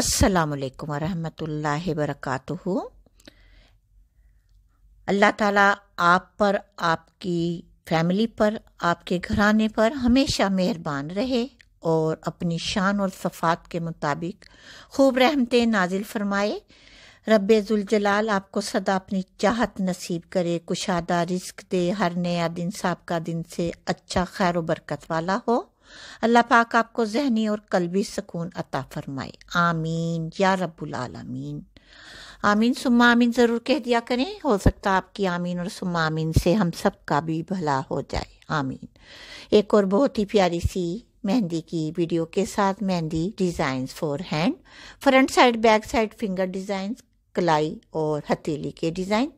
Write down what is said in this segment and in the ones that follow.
अस्सलाम वरहमतुल्लाहि वरकातुहु अल्लाह ताला आप पर आपकी फैमिली पर आपके घराने पर हमेशा मेहरबान रहे और अपनी शान और सफ़ात के मुताबिक खूब रहमतें नाजिल फरमाए रब जुलजलाल आपको सदा अपनी चाहत नसीब करे कुशादा रिस्क दे हर नया दिन साहब का दिन से अच्छा खैर बरकत वाला हो अल्लाह पाक आपको जहनी और कलबी सुकून अता फरमाए आमीन या रब्बुल आलमीन आमीन सुम्मा आमीन ज़रूर कह दिया करें हो सकता है आपकी आमीन और सुम्मा आमीन से हम सब का भी भला हो जाए आमीन एक और बहुत ही प्यारी सी मेहंदी की वीडियो के साथ mehndi design for hand front side back side finger design कलाई और हथेली के डिज़ाइन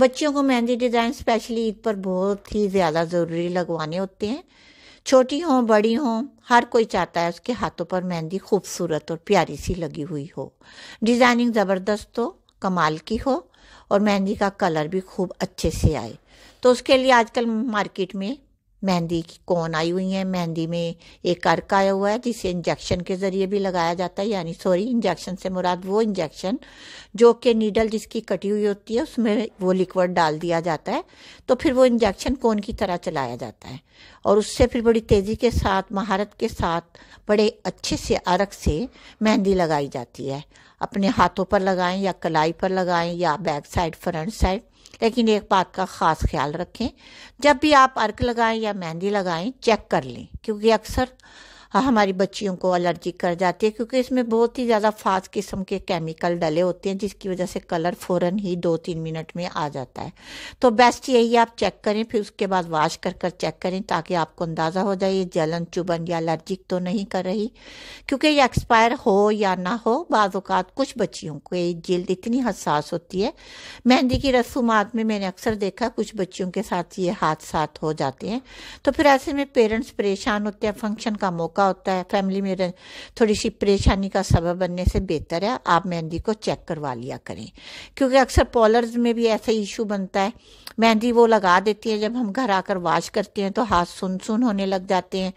बच्चियों को मेहंदी डिज़ाइन स्पेशली ईद पर बहुत ही ज़्यादा ज़रूरी लगवाने होते हैं छोटी हों बड़ी हों हर कोई चाहता है उसके हाथों पर मेहंदी खूबसूरत और प्यारी सी लगी हुई हो डिज़ाइनिंग ज़बरदस्त हो कमाल की हो और मेहंदी का कलर भी खूब अच्छे से आए तो उसके लिए आजकल मार्केट में मेहंदी कौन आई हुई है मेहंदी में एक अर्क आया हुआ है जिसे इंजेक्शन के ज़रिए भी लगाया जाता है यानी सॉरी इंजेक्शन से मुराद वो इंजेक्शन जो कि नीडल जिसकी कटी हुई होती है उसमें वो लिक्विड डाल दिया जाता है तो फिर वो इंजेक्शन कोन की तरह चलाया जाता है और उससे फिर बड़ी तेज़ी के साथ महारत के साथ बड़े अच्छे से अर्क से मेहंदी लगाई जाती है अपने हाथों पर लगाएं या कलाई पर लगाएं या बैक साइड फ्रंट साइड लेकिन एक बात का ख़ास ख्याल रखें जब भी आप अर्क लगाएं या मेहंदी लगाएं चेक कर लें क्योंकि अक्सर हमारी बच्चियों को एलर्जी कर जाती है क्योंकि इसमें बहुत ही ज़्यादा फास्ट किस्म के केमिकल डले होते हैं जिसकी वजह से कलर फ़ौरन ही दो तीन मिनट में आ जाता है तो बेस्ट यही आप चेक करें फिर उसके बाद वाश कर कर चेक करें ताकि आपको अंदाज़ा हो जाए ये जलन चुभन या एलर्जिक तो नहीं कर रही क्योंकि ये एक्सपायर हो या ना हो बाज़ात कुछ बच्चियों ये जल्द इतनी हसास होती है मेहंदी की रसूमात में मैंने अक्सर देखा कुछ बच्चियों के साथ ये हादसा हो जाते हैं तो फिर ऐसे में पेरेंट्स परेशान होते हैं फंक्शन का मौका होता है फैमिली में थोड़ी सी परेशानी का सबब बनने से बेहतर है आप मेहंदी को चेक करवा लिया करें क्योंकि अक्सर पॉलर्स में भी ऐसा इशू बनता है मेहंदी वो लगा देती है जब हम घर आकर वाश करते हैं तो हाथ सुन सुन होने लग जाते हैं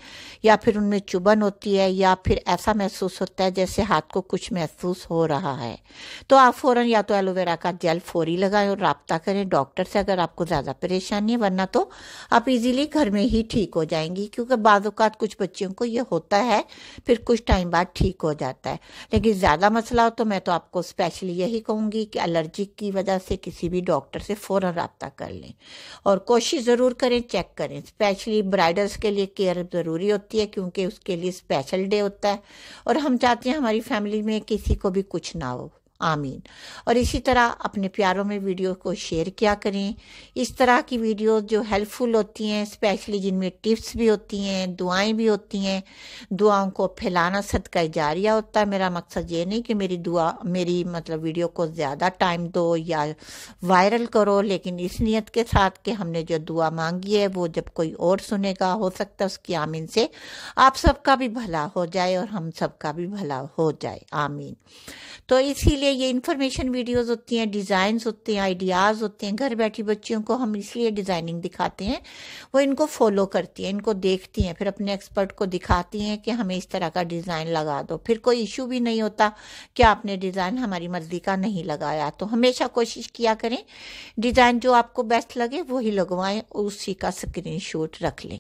या फिर उनमें चुभन होती है या फिर ऐसा महसूस होता है जैसे हाथ को कुछ महसूस हो रहा है तो आप फ़ौरन या तो एलोवेरा का जेल फोरी लगाएं और रबता करें डॉक्टर से अगर आपको ज़्यादा परेशानी है वरना तो आप इजीली घर में ही ठीक हो जाएंगी क्योंकि बाज़ात कुछ बच्चियों को ये हो होता है फिर कुछ टाइम बाद ठीक हो जाता है लेकिन ज़्यादा मसला हो तो मैं तो आपको स्पेशली यही कहूँगी कि एलर्जी की वजह से किसी भी डॉक्टर से फ़ौर रबता कर लें और कोशिश ज़रूर करें चेक करें स्पेशली ब्राइडल्स के लिए केयर ज़रूरी होती है क्योंकि उसके लिए स्पेशल डे होता है और हम चाहते हैं हमारी फैमिली में किसी को भी कुछ ना हो आमीन और इसी तरह अपने प्यारों में वीडियो को शेयर किया करें इस तरह की वीडियो जो हेल्पफुल होती हैं स्पेशली जिनमें टिप्स भी होती हैं दुआएं भी होती हैं दुआओं को फैलाना सदका जारिया होता है मेरा मकसद ये नहीं कि मेरी दुआ मेरी मतलब वीडियो को ज़्यादा टाइम दो या वायरल करो लेकिन इस नीयत के साथ कि हमने जो दुआ मांगी है वो जब कोई और सुनेगा हो सकता है उसकी आमीन से आप सबका भी भला हो जाए और हम सबका भी भला हो जाए आमीन तो इसीलिए इसलिए ये इन्फॉर्मेशन वीडियोस होती हैं डिजाइन होते हैं आइडियाज़ होते हैं घर बैठी बच्चियों को हम इसलिए डिज़ाइनिंग दिखाते हैं वो इनको फॉलो करती हैं इनको देखती हैं फिर अपने एक्सपर्ट को दिखाती हैं कि हमें इस तरह का डिज़ाइन लगा दो फिर कोई इशू भी नहीं होता कि आपने डिज़ाइन हमारी मर्ज़ी का नहीं लगाया तो हमेशा कोशिश किया करें डिज़ाइन जो आपको बेस्ट लगे वही लगवाएं उसी का स्क्रीन रख लें